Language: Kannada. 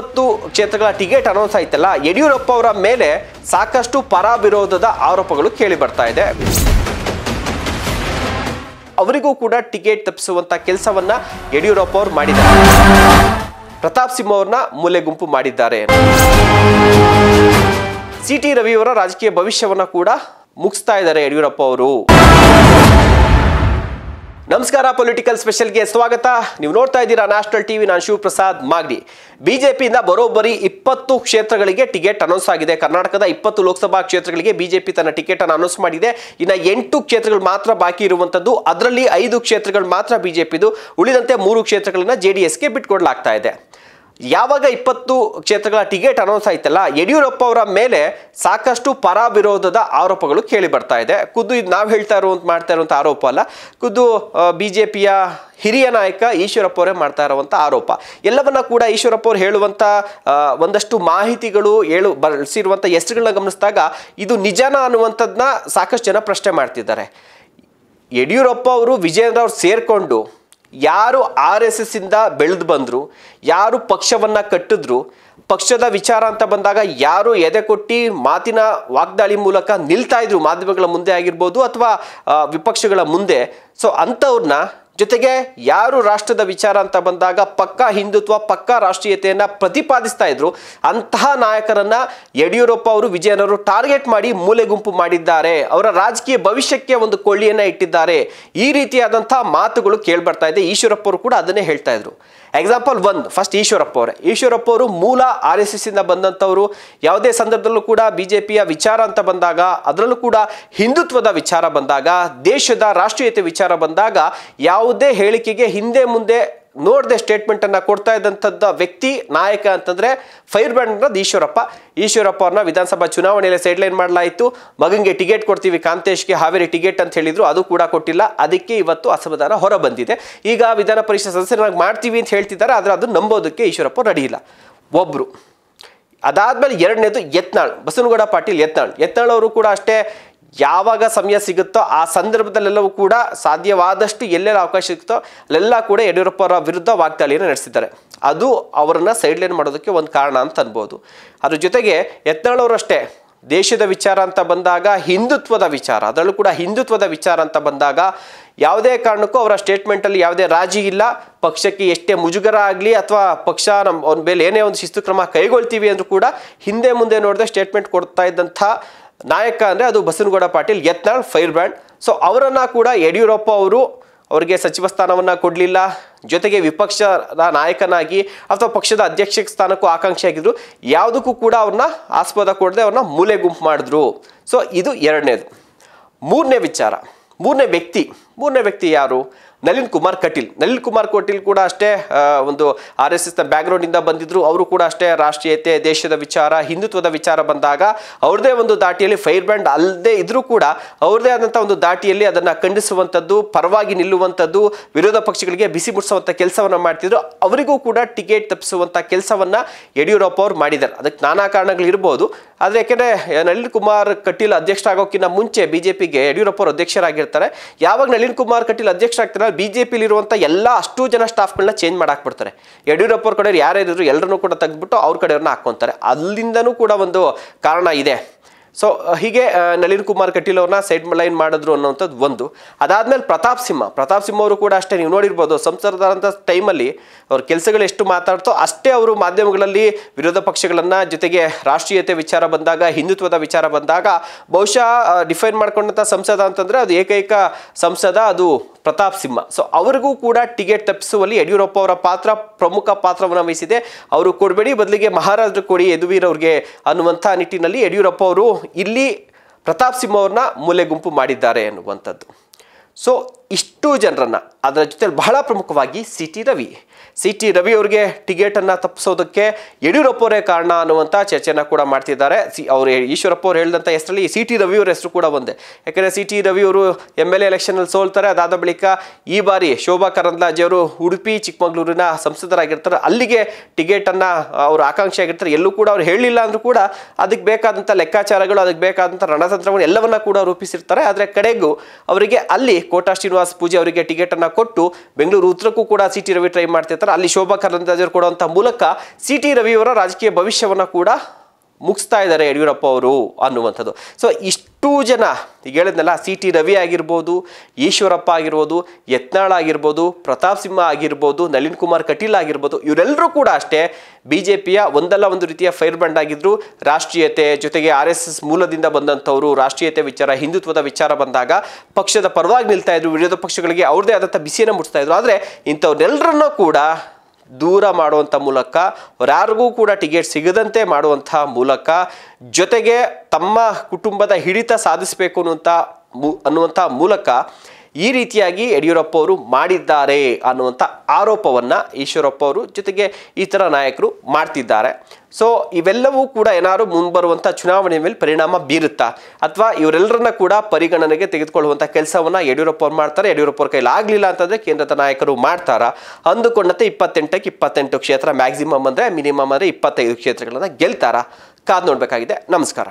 ಇಪ್ಪತ್ತು ಕ್ಷೇತ್ರಗಳ ಟಿಕೆಟ್ ಅನೌನ್ಸ್ ಆಯ್ತಲ್ಲ ಯಡಿಯೂರಪ್ಪ ಅವರ ಮೇಲೆ ಸಾಕಷ್ಟು ಪರವಿರೋಧದ ವಿರೋಧದ ಆರೋಪಗಳು ಕೇಳಿ ಬರ್ತಾ ಇದೆ ಅವರಿಗೂ ಕೂಡ ಟಿಕೆಟ್ ತಪ್ಪಿಸುವಂತ ಕೆಲಸವನ್ನ ಯಡಿಯೂರಪ್ಪ ಅವರು ಮಾಡಿದ್ದಾರೆ ಪ್ರತಾಪ್ ಸಿಂಹ ಅವ್ರನ್ನ ಮೂಲೆ ಗುಂಪು ಮಾಡಿದ್ದಾರೆ ಸಿ ಟಿ ರವಿಯವರ ರಾಜಕೀಯ ಭವಿಷ್ಯವನ್ನ ಕೂಡ ಮುಗಿಸ್ತಾ ಇದ್ದಾರೆ ಯಡಿಯೂರಪ್ಪ ಅವರು ನಮಸ್ಕಾರ ಪೊಲಿಟಿಕಲ್ ಸ್ಪೆಷಲ್ಗೆ ಸ್ವಾಗತ ನೀವು ನೋಡ್ತಾ ಇದ್ದೀರಾ ನ್ಯಾಷನಲ್ ಟಿವಿ ನಾನು ಶಿವಪ್ರಸಾದ್ ಮಾಗ್ಡಿ ಬಿಜೆಪಿಯಿಂದ ಬರೋಬ್ಬರಿ ಇಪ್ಪತ್ತು ಕ್ಷೇತ್ರಗಳಿಗೆ ಟಿಕೆಟ್ ಅನೌನ್ಸ್ ಆಗಿದೆ ಕರ್ನಾಟಕದ ಇಪ್ಪತ್ತು ಲೋಕಸಭಾ ಕ್ಷೇತ್ರಗಳಿಗೆ ಬಿಜೆಪಿ ತನ್ನ ಟಿಕೆಟ್ ಅನ್ನು ಅನೌನ್ಸ್ ಮಾಡಿದೆ ಇನ್ನು ಎಂಟು ಕ್ಷೇತ್ರಗಳು ಮಾತ್ರ ಬಾಕಿ ಇರುವಂಥದ್ದು ಅದರಲ್ಲಿ ಐದು ಕ್ಷೇತ್ರಗಳು ಮಾತ್ರ ಬಿಜೆಪಿದು ಉಳಿದಂತೆ ಮೂರು ಕ್ಷೇತ್ರಗಳನ್ನ ಜೆ ಡಿ ಎಸ್ಗೆ ಬಿಟ್ಕೊಡ್ಲಾಗ್ತಾ ಇದೆ ಯಾವಾಗ ಇಪ್ಪತ್ತು ಕ್ಷೇತ್ರಗಳ ಟಿಕೆಟ್ ಅನೌನ್ಸ್ ಆಯ್ತಲ್ಲ ಯಡಿಯೂರಪ್ಪ ಅವರ ಮೇಲೆ ಸಾಕಷ್ಟು ಪರ ವಿರೋಧದ ಆರೋಪಗಳು ಕೇಳಿ ಬರ್ತಾ ಇದೆ ಖುದ್ದು ಇದು ನಾವು ಹೇಳ್ತಾ ಇರುವಂತ ಮಾಡ್ತಾ ಇರುವಂಥ ಆರೋಪ ಅಲ್ಲ ಖುದ್ದು ಬಿ ಜೆ ಪಿಯ ಹಿರಿಯ ನಾಯಕ ಈಶ್ವರಪ್ಪ ಅವರೇ ಮಾಡ್ತಾ ಇರುವಂಥ ಆರೋಪ ಎಲ್ಲವನ್ನ ಕೂಡ ಈಶ್ವರಪ್ಪ ಅವರು ಹೇಳುವಂಥ ಒಂದಷ್ಟು ಮಾಹಿತಿಗಳು ಹೇಳು ಬಳಸಿರುವಂಥ ಹೆಸರುಗಳನ್ನ ಗಮನಿಸಿದಾಗ ಇದು ನಿಜಾನ ಅನ್ನುವಂಥದ್ದನ್ನ ಸಾಕಷ್ಟು ಜನ ಪ್ರಶ್ನೆ ಮಾಡ್ತಿದ್ದಾರೆ ಯಡಿಯೂರಪ್ಪ ಅವರು ವಿಜಯೇಂದ್ರ ಅವ್ರು ಸೇರಿಕೊಂಡು ಯಾರು ಆರ್ ಎಸ್ ಎಸ್ ಇಂದ ಬೆಳೆದು ಬಂದರು ಯಾರು ಪಕ್ಷವನ್ನು ಕಟ್ಟಿದ್ರು ಪಕ್ಷದ ವಿಚಾರ ಅಂತ ಬಂದಾಗ ಯಾರು ಎದೆ ಕೊಟ್ಟಿ ಮಾತಿನ ವಾಗ್ದಾಳಿ ಮೂಲಕ ನಿಲ್ತಾ ಮಾಧ್ಯಮಗಳ ಮುಂದೆ ಆಗಿರ್ಬೋದು ಅಥವಾ ವಿಪಕ್ಷಗಳ ಮುಂದೆ ಸೊ ಅಂಥವ್ರನ್ನ ಜೊತೆಗೆ ಯಾರು ರಾಷ್ಟ್ರದ ವಿಚಾರ ಅಂತ ಬಂದಾಗ ಪಕ್ಕಾ ಹಿಂದುತ್ವ ಪಕ್ಕಾ ರಾಷ್ಟ್ರೀಯತೆಯನ್ನು ಪ್ರತಿಪಾದಿಸ್ತಾ ಇದ್ರು ಅಂತಹ ನಾಯಕರನ್ನ ಯಡಿಯೂರಪ್ಪ ಅವರು ವಿಜಯನವರು ಟಾರ್ಗೆಟ್ ಮಾಡಿ ಮೂಲೆ ಗುಂಪು ಮಾಡಿದ್ದಾರೆ ಅವರ ರಾಜಕೀಯ ಭವಿಷ್ಯಕ್ಕೆ ಒಂದು ಕೊಳ್ಳಿಯನ್ನ ಇಟ್ಟಿದ್ದಾರೆ ಈ ರೀತಿಯಾದಂತಹ ಮಾತುಗಳು ಕೇಳ್ಬರ್ತಾ ಇದೆ ಈಶ್ವರಪ್ಪ ಅವರು ಕೂಡ ಅದನ್ನೇ ಹೇಳ್ತಾ ಇದ್ರು ಎಕ್ಸಾಂಪಲ್ ಒನ್ ಫಸ್ಟ್ ಈಶ್ವರಪ್ಪ ಅವರೇ ಈಶ್ವರಪ್ಪ ಅವರು ಮೂಲ ಆರ್ ಎಸ್ ಎಸ್ ಇಂದ ಬಂದಂಥವರು ಯಾವುದೇ ಸಂದರ್ಭದಲ್ಲೂ ಕೂಡ ಬಿ ಜೆ ಪಿಯ ವಿಚಾರ ಅಂತ ಬಂದಾಗ ಅದರಲ್ಲೂ ಕೂಡ ಹಿಂದುತ್ವದ ವಿಚಾರ ಬಂದಾಗ ದೇಶದ ರಾಷ್ಟ್ರೀಯತೆ ವಿಚಾರ ಬಂದಾಗ ಯಾವುದೇ ಹೇಳಿಕೆಗೆ ಹಿಂದೆ ಮುಂದೆ ನೋಡದೆ ಸ್ಟೇಟ್ಮೆಂಟನ್ನು ಕೊಡ್ತಾ ಇದ್ದಂಥದ್ದು ವ್ಯಕ್ತಿ ನಾಯಕ ಅಂತಂದರೆ ಫೈರ್ ಬ್ಯಾಂಡ್ ಅನ್ನೋದು ಈಶ್ವರಪ್ಪ ಈಶ್ವರಪ್ಪ ಅವ್ರನ್ನ ವಿಧಾನಸಭಾ ಚುನಾವಣೆಯಲ್ಲಿ ಸೈಡ್ಲೈನ್ ಮಾಡಲಾಯಿತು ಮಗನಿಗೆ ಟಿಕೆಟ್ ಕೊಡ್ತೀವಿ ಕಾಂತೇಶ್ಗೆ ಹಾವೇರಿ ಟಿಕೆಟ್ ಅಂತ ಹೇಳಿದ್ರು ಅದು ಕೂಡ ಕೊಟ್ಟಿಲ್ಲ ಅದಕ್ಕೆ ಇವತ್ತು ಅಸಮಾಧಾನ ಹೊರ ಬಂದಿದೆ ಈಗ ವಿಧಾನ ಪರಿಷತ್ ಸದಸ್ಯರಾಗಿ ಮಾಡ್ತೀವಿ ಅಂತ ಹೇಳ್ತಿದ್ದಾರೆ ಆದರೆ ಅದು ನಂಬೋದಕ್ಕೆ ಈಶ್ವರಪ್ಪ ನಡೆಯಿಲ್ಲ ಒಬ್ಬರು ಅದಾದ್ಮೇಲೆ ಎರಡನೇದು ಯತ್ನಾಳ್ ಬಸನಗೌಡ ಪಾಟೀಲ್ ಯತ್ನಾಳ್ ಯತ್ನಾಳ್ ಅವರು ಕೂಡ ಅಷ್ಟೇ ಯಾವಾಗ ಸಮಯ ಸಿಗುತ್ತೋ ಆ ಸಂದರ್ಭದಲ್ಲೆಲ್ಲವೂ ಕೂಡ ಸಾಧ್ಯವಾದಷ್ಟು ಎಲ್ಲೆಲ್ಲ ಅವಕಾಶ ಸಿಗುತ್ತೋ ಅಲ್ಲೆಲ್ಲ ಕೂಡ ಯಡಿಯೂರಪ್ಪ ಅವರ ವಿರುದ್ಧ ವಾಗ್ದಾಳಿಯನ್ನು ನಡೆಸಿದ್ದಾರೆ ಅದು ಅವರನ್ನು ಸೈಡ್ಲೈನ್ ಮಾಡೋದಕ್ಕೆ ಒಂದು ಕಾರಣ ಅಂತ ಅನ್ಬೋದು ಅದ್ರ ಜೊತೆಗೆ ಯತ್ನಾಳವರಷ್ಟೇ ದೇಶದ ವಿಚಾರ ಅಂತ ಬಂದಾಗ ಹಿಂದುತ್ವದ ವಿಚಾರ ಅದರಲ್ಲೂ ಕೂಡ ಹಿಂದುತ್ವದ ವಿಚಾರ ಅಂತ ಬಂದಾಗ ಯಾವುದೇ ಕಾರಣಕ್ಕೂ ಅವರ ಸ್ಟೇಟ್ಮೆಂಟಲ್ಲಿ ಯಾವುದೇ ರಾಜಿ ಇಲ್ಲ ಪಕ್ಷಕ್ಕೆ ಎಷ್ಟೇ ಮುಜುಗರ ಆಗಲಿ ಅಥವಾ ಪಕ್ಷ ನಮ್ಮ ಅವ್ನ ಮೇಲೆ ಏನೇ ಒಂದು ಶಿಸ್ತು ಕ್ರಮ ಕೈಗೊಳ್ತೀವಿ ಅಂದರೂ ಕೂಡ ಹಿಂದೆ ಮುಂದೆ ನೋಡದೆ ಸ್ಟೇಟ್ಮೆಂಟ್ ಕೊಡ್ತಾ ಇದ್ದಂಥ ನಾಯಕ ಅಂದರೆ ಅದು Basanagouda Patil Yatnal fire brand so ಅವರನ್ನು ಕೂಡ ಯಡಿಯೂರಪ್ಪ ಅವರು ಅವರಿಗೆ ಸಚಿವ ಸ್ಥಾನವನ್ನು ಕೊಡಲಿಲ್ಲ ಜೊತೆಗೆ ವಿಪಕ್ಷದ ನಾಯಕನಾಗಿ ಅಥವಾ ಪಕ್ಷದ ಅಧ್ಯಕ್ಷ ಸ್ಥಾನಕ್ಕೂ ಆಕಾಂಕ್ಷೆ ಆಗಿದ್ರು ಯಾವುದಕ್ಕೂ ಕೂಡ ಅವ್ರನ್ನ ಆಸ್ಪದ ಕೊಡದೆ ಅವ್ರನ್ನ ಮೂಲೆ ಗುಂಪು ಮಾಡಿದ್ರು ಸೊ ಇದು ಎರಡನೇದು ಮೂರನೇ ವಿಚಾರ ಮೂರನೇ ವ್ಯಕ್ತಿ ಮೂರನೇ ವ್ಯಕ್ತಿ ಯಾರು ನಳಿನ್ ಕುಮಾರ್ ಕಟೀಲ್ ನಳಿನ್ ಕುಮಾರ್ ಕಟೀಲ್ ಕೂಡ ಅಷ್ಟೇ ಒಂದು ಆರ್ ಎಸ್ ಎಸ್ನ ಬ್ಯಾಕ್ಗ್ರೌಂಡಿಂದ ಬಂದಿದ್ರು ಅವರು ಕೂಡ ಅಷ್ಟೇ ರಾಷ್ಟ್ರೀಯತೆ ದೇಶದ ವಿಚಾರ ಹಿಂದುತ್ವದ ವಿಚಾರ ಬಂದಾಗ ಅವ್ರದೇ ಒಂದು ದಾಟಿಯಲ್ಲಿ ಫೈರ್ ಬ್ಯಾಂಡ್ ಅಲ್ಲದೆ ಇದ್ರೂ ಕೂಡ ಅವ್ರದೇ ಆದಂಥ ಒಂದು ದಾಟಿಯಲ್ಲಿ ಅದನ್ನು ಖಂಡಿಸುವಂಥದ್ದು ಪರವಾಗಿ ನಿಲ್ಲುವಂಥದ್ದು ವಿರೋಧ ಪಕ್ಷಗಳಿಗೆ ಬಿಸಿ ಮುಟ್ಟಿಸುವಂಥ ಕೆಲಸವನ್ನು ಮಾಡ್ತಿದ್ರು ಅವರಿಗೂ ಕೂಡ ಟಿಕೆಟ್ ತಪ್ಪಿಸುವಂಥ ಕೆಲಸವನ್ನು ಯಡಿಯೂರಪ್ಪ ಅವರು ಮಾಡಿದ್ದಾರೆ ಅದಕ್ಕೆ ನಾನಾ ಕಾರಣಗಳಿರ್ಬೋದು ಆದರೆ ಯಾಕೆಂದರೆ ನಳಿನ್ ಕುಮಾರ್ ಕಟೀಲ್ ಅಧ್ಯಕ್ಷರಾಗೋಕ್ಕಿಂತ ಮುಂಚೆ ಬಿ ಜೆ ಪಿಗೆ ಯಡಿಯೂರಪ್ಪ ಅವರು ಅಧ್ಯಕ್ಷರಾಗಿರ್ತಾರೆ ಯಾವಾಗ ನಳಿನ್ ಕುಮಾರ್ ಕಟೀಲ್ ಅಧ್ಯಕ್ಷರಾಗ್ತಾರೆ ಬಿಜೆಪಿ ಇರುವಂಥ ಎಲ್ಲ ಅಷ್ಟು ಜನ ಸ್ಟಾಫ್ಗಳನ್ನ ಚೇಂಜ್ ಮಾಡಾಕ್ಬಿಡ್ತಾರೆ ಯಡಿಯೂರಪ್ಪ ಅವ್ರ ಕಡೆಯವ್ರು ಯಾರ್ಯಾರಿದ್ರು ಎಲ್ಲರನ್ನೂ ಕೂಡ ತೆಗೆದ್ಬಿಟ್ಟು ಅವ್ರ ಕಡೆಯವ್ರನ್ನ ಹಾಕ್ಕೊಂತಾರೆ ಅಲ್ಲಿಂದನೂ ಕೂಡ ಒಂದು ಕಾರಣ ಇದೆ ಸೊ uh, ಹೀಗೆ ನಳಿನ್ ಕುಮಾರ್ ಕಟೀಲ್ ಅವ್ರನ್ನ ಸೈಡ್ ಲೈನ್ ಮಾಡಿದ್ರು ಅನ್ನೋಂಥದ್ದು ಒಂದು ಅದಾದಮೇಲೆ ಪ್ರತಾಪ್ ಸಿಂಹ ಪ್ರತಾಪ್ ಸಿಂಹ ಅವರು ಕೂಡ ಅಷ್ಟೇ ನೀವು ನೋಡಿರ್ಬೋದು ಸಂಸದರಾದಂಥ ಟೈಮಲ್ಲಿ ಅವ್ರ ಕೆಲಸಗಳು ಎಷ್ಟು ಮಾತಾಡ್ತೋ ಅಷ್ಟೇ ಅವರು ಮಾಧ್ಯಮಗಳಲ್ಲಿ ವಿರೋಧ ಪಕ್ಷಗಳನ್ನು ಜೊತೆಗೆ ರಾಷ್ಟ್ರೀಯತೆ ವಿಚಾರ ಬಂದಾಗ ಹಿಂದುತ್ವದ ವಿಚಾರ ಬಂದಾಗ ಬಹುಶಃ ಡಿಫೈನ್ ಮಾಡ್ಕೊಂಡಂಥ ಸಂಸದ ಅಂತಂದರೆ ಅದು ಏಕೈಕ ಸಂಸದ ಅದು ಪ್ರತಾಪ್ ಸಿಂಹ ಸೊ ಅವರಿಗೂ ಕೂಡ ಟಿಕೆಟ್ ತಪ್ಪಿಸುವಲ್ಲಿ ಯಡಿಯೂರಪ್ಪ ಅವರ ಪಾತ್ರ ಪ್ರಮುಖ ಪಾತ್ರವನ್ನು ವಹಿಸಿದೆ ಅವರು ಕೊಡಬೇಡಿ ಬದಲಿಗೆ ಮಹಾರಾಜರು ಕೊಡಿ ಯದುವೀರವ್ರಿಗೆ ಅನ್ನುವಂಥ ನಿಟ್ಟಿನಲ್ಲಿ ಯಡಿಯೂರಪ್ಪ ಅವರು ಇಲ್ಲಿ ಪ್ರತಾಪ್ ಸಿಂಹ ಅವ್ರನ್ನ ಮೂಲೆ ಗುಂಪು ಮಾಡಿದ್ದಾರೆ ಅನ್ನುವಂಥದ್ದು ಸೊ ಇಷ್ಟು ಜನರನ್ನು ಅದರ ಜೊತೆಲಿ ಬಹಳ ಪ್ರಮುಖವಾಗಿ C T Ravi C T Ravi ಅವರಿಗೆ ಟಿಕೆಟನ್ನು ತಪ್ಪಿಸೋದಕ್ಕೆ ಯಡಿಯೂರಪ್ಪ ಅವರೇ ಕಾರಣ ಅನ್ನುವಂಥ ಚರ್ಚೆನ ಕೂಡ ಮಾಡ್ತಿದ್ದಾರೆ ಸಿ ಅವರು ಈಶ್ವರಪ್ಪ ಅವರು ಹೇಳಿದಂಥ ಹೆಸರಲ್ಲಿ ಸಿ ಟಿ ರವಿಯವ್ರ ಹೆಸರು ಕೂಡ ಒಂದೇ ಯಾಕೆಂದರೆ ಸಿ ಟಿ ರವಿಯವರು ಎಮ್ ಎಲ್ ಎ ಎಲೆಕ್ಷನಲ್ಲಿ ಸೋಲ್ತಾರೆ ಅದಾದ ಬಳಿಕ ಈ ಬಾರಿ ಶೋಭಾ ಅವರು ಉಡುಪಿ ಚಿಕ್ಕಮಗಳೂರಿನ ಸಂಸದರಾಗಿರ್ತಾರೆ ಅಲ್ಲಿಗೆ ಟಿಕೆಟನ್ನು ಅವರು ಆಕಾಂಕ್ಷೆ ಆಗಿರ್ತಾರೆ ಎಲ್ಲೂ ಕೂಡ ಅವ್ರು ಹೇಳಿಲ್ಲ ಅಂದರೂ ಕೂಡ ಅದಕ್ಕೆ ಬೇಕಾದಂಥ ಲೆಕ್ಕಾಚಾರಗಳು ಅದಕ್ಕೆ ಬೇಕಾದಂಥ ರಣತಂತ್ರಗಳು ಎಲ್ಲವನ್ನ ಕೂಡ ರೂಪಿಸಿರ್ತಾರೆ ಆದರೆ ಕಡೆಗೂ ಅವರಿಗೆ ಅಲ್ಲಿ ಕೋಟಾ ಶ್ರೀನಿವಾಸ ಶ್ರೀನಿವಾಸ್ ಪೂಜೆ ಅವರಿಗೆ ಟಿಕೆಟ್ ಅನ್ನ ಕೊಟ್ಟು ಬೆಂಗಳೂರು ಉತ್ತರಕ್ಕೂ ಕೂಡ ಸಿ ರವಿ ಟ್ರೈ ಮಾಡ್ತಿರ್ತಾರೆ ಅಲ್ಲಿ ಶೋಭಾ ಕರಂದಾಜರು ಕೊಡುವಂತಹ ಮೂಲಕ ಸಿ ಟಿ ರವಿಯವರ ರಾಜಕೀಯ ಭವಿಷ್ಯವನ್ನ ಕೂಡ ಮುಗಿಸ್ತಾ ಇದ್ದಾರೆ ಯಡಿಯೂರಪ್ಪ ಅವರು ಅನ್ನುವಂಥದ್ದು ಸೊ ಇಷ್ಟು ಜನ ಈಗ ಹೇಳಿದ್ನಲ್ಲ ಸಿ ಟಿ ರವಿ ಆಗಿರ್ಬೋದು ಈಶ್ವರಪ್ಪ ಆಗಿರ್ಬೋದು ಯತ್ನಾಳ್ ಆಗಿರ್ಬೋದು ಪ್ರತಾಪ್ ಸಿಂಹ ಆಗಿರ್ಬೋದು ನಳಿನ್ ಕುಮಾರ್ ಕಟೀಲ್ ಆಗಿರ್ಬೋದು ಇವರೆಲ್ಲರೂ ಕೂಡ ಅಷ್ಟೇ ಬಿ ಜೆ ಪಿಯ ಒಂದಲ್ಲ ಒಂದು ರೀತಿಯ ಫೈರ್ ಬ್ಯಾಂಡ್ ಆಗಿದ್ದರು ರಾಷ್ಟ್ರೀಯತೆ ಜೊತೆಗೆ ಆರ್ ಎಸ್ ಎಸ್ ಮೂಲದಿಂದ ಬಂದಂಥವರು ರಾಷ್ಟ್ರೀಯತೆ ವಿಚಾರ ಹಿಂದುತ್ವದ ವಿಚಾರ ಬಂದಾಗ ಪಕ್ಷದ ಪರವಾಗಿ ನಿಲ್ತಾ ವಿರೋಧ ಪಕ್ಷಗಳಿಗೆ ಅವ್ರದೇ ಆದಂಥ ಬಿಸಿಯನ್ನು ಮುಟ್ತಾ ಇದ್ರು ಆದರೆ ಇಂಥವ್ರನ್ನೆಲ್ಲರನ್ನೂ ಕೂಡ ದೂರ ಮಾಡುವಂಥ ಮೂಲಕ ಅವರ್ಯಾರಿಗೂ ಕೂಡ ಟಿಕೆಟ್ ಸಿಗದಂತೆ ಮಾಡುವಂಥ ಮೂಲಕ ಜೊತೆಗೆ ತಮ್ಮ ಕುಟುಂಬದ ಹಿಡಿತ ಸಾಧಿಸಬೇಕು ಅನ್ನುವಂಥ ಮೂ ಅನ್ನುವಂಥ ಮೂಲಕ ಈ ರೀತಿಯಾಗಿ ಯಡಿಯೂರಪ್ಪ ಅವರು ಮಾಡಿದ್ದಾರೆ ಅನ್ನುವಂಥ ಆರೋಪವನ್ನು ಈಶ್ವರಪ್ಪ ಅವರು ಜೊತೆಗೆ ಈ ಥರ ನಾಯಕರು ಮಾಡ್ತಿದ್ದಾರೆ ಸೊ ಇವೆಲ್ಲವೂ ಕೂಡ ಏನಾದರೂ ಮುಂಬರುವಂಥ ಚುನಾವಣೆ ಮೇಲೆ ಪರಿಣಾಮ ಬೀರುತ್ತಾ ಅಥವಾ ಇವರೆಲ್ಲರನ್ನ ಕೂಡ ಪರಿಗಣನೆಗೆ ತೆಗೆದುಕೊಳ್ಳುವಂಥ ಕೆಲಸವನ್ನು ಯಡಿಯೂರಪ್ಪ ಅವ್ರು ಮಾಡ್ತಾರೆ ಯಡಿಯೂರಪ್ಪ ಅವ್ರ ಕೈಲಿ ಆಗಲಿಲ್ಲ ಅಂತಂದರೆ ಕೇಂದ್ರದ ನಾಯಕರು ಮಾಡ್ತಾರಾ ಅಂದುಕೊಂಡಂತೆ ಇಪ್ಪತ್ತೆಂಟಕ್ಕೆ ಇಪ್ಪತ್ತೆಂಟು ಕ್ಷೇತ್ರ ಮ್ಯಾಕ್ಸಿಮಮ್ ಅಂದರೆ ಮಿನಿಮಮ್ ಅಂದರೆ ಇಪ್ಪತ್ತೈದು ಕ್ಷೇತ್ರಗಳನ್ನು ಗೆಲ್ತಾರಾ ಕಾದು ನೋಡಬೇಕಾಗಿದೆ ನಮಸ್ಕಾರ